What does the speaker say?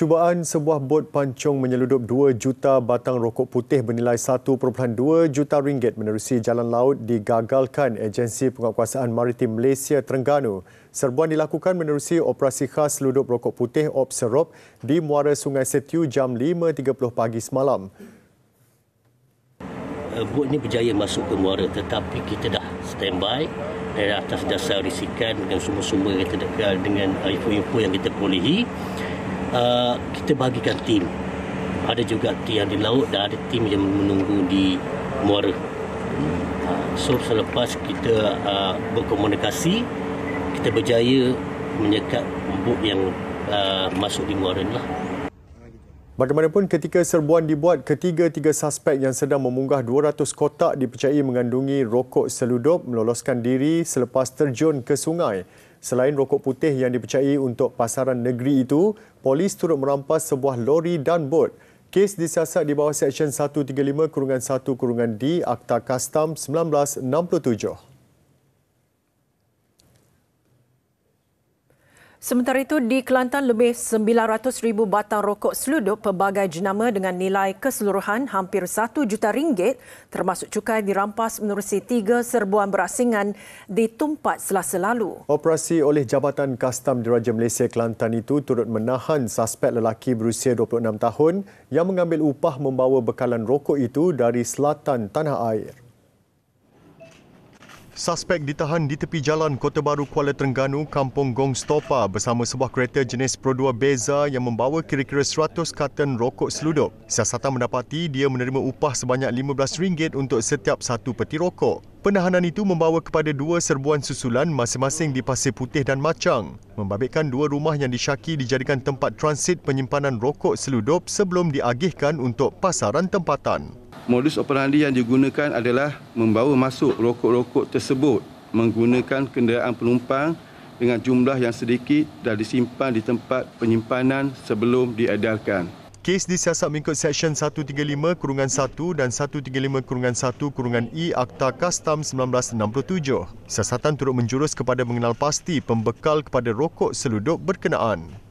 Cubaan sebuah bot pancung menyeludup 2 juta batang rokok putih bernilai 1.2 juta ringgit menerusi jalan laut digagalkan agensi penguatkuasaan maritim Malaysia Terengganu. Serbuan dilakukan menerusi operasi khas seludup rokok putih Obserop di muara Sungai Setiu jam 5.30 pagi semalam. Eh, bot ini berjaya masuk ke muara tetapi kita dah standby dari atas dasar risikan dengan semua-semua yang kita dekat dengan info-info yang kita perolehi uh, kita bagikan tim. Ada juga tim yang di laut dan ada tim yang menunggu di muara. Hmm. Uh, so selepas kita uh, berkomunikasi, kita berjaya menyekat bot yang uh, masuk di muara ni lah. Bagaimanapun ketika serbuan dibuat, ketiga-tiga suspek yang sedang memunggah 200 kotak dipercayai mengandungi rokok seludup meloloskan diri selepas terjun ke sungai. Selain rokok putih yang dipercayai untuk pasaran negeri itu, polis turut merampas sebuah lori dan bot. Kes disiasat di bawah Seksyen 135-1-D Akta Kastam 1967. Sementara itu, di Kelantan lebih 900 ribu batang rokok seludup pelbagai jenama dengan nilai keseluruhan hampir 1 juta ringgit termasuk cukai dirampas menerusi tiga serbuan berasingan di ditumpat selasa lalu. Operasi oleh Jabatan Kastam Diraja Malaysia Kelantan itu turut menahan suspek lelaki berusia 26 tahun yang mengambil upah membawa bekalan rokok itu dari selatan tanah air. Suspek ditahan di tepi jalan Kota Baru Kuala Terengganu, Kampung Gong Stopa bersama sebuah kereta jenis Produa Beza yang membawa kira-kira 100 karton rokok seludup. Siasatan mendapati dia menerima upah sebanyak RM15 untuk setiap satu peti rokok. Penahanan itu membawa kepada dua serbuan susulan masing-masing di Pasir Putih dan Macang, membabitkan dua rumah yang disyaki dijadikan tempat transit penyimpanan rokok seludup sebelum diagihkan untuk pasaran tempatan modus operandi yang digunakan adalah membawa masuk rokok-rokok tersebut menggunakan kenderaan penumpang dengan jumlah yang sedikit dan disimpan di tempat penyimpanan sebelum diedarkan. Kes disiasat mengikut Seksyen 135 Kurungan 1 dan 135 Kurungan 1 Kurungan E Akta Kastam 1967. Siasatan turut menjurus kepada mengenal pasti pembekal kepada rokok seludup berkenaan.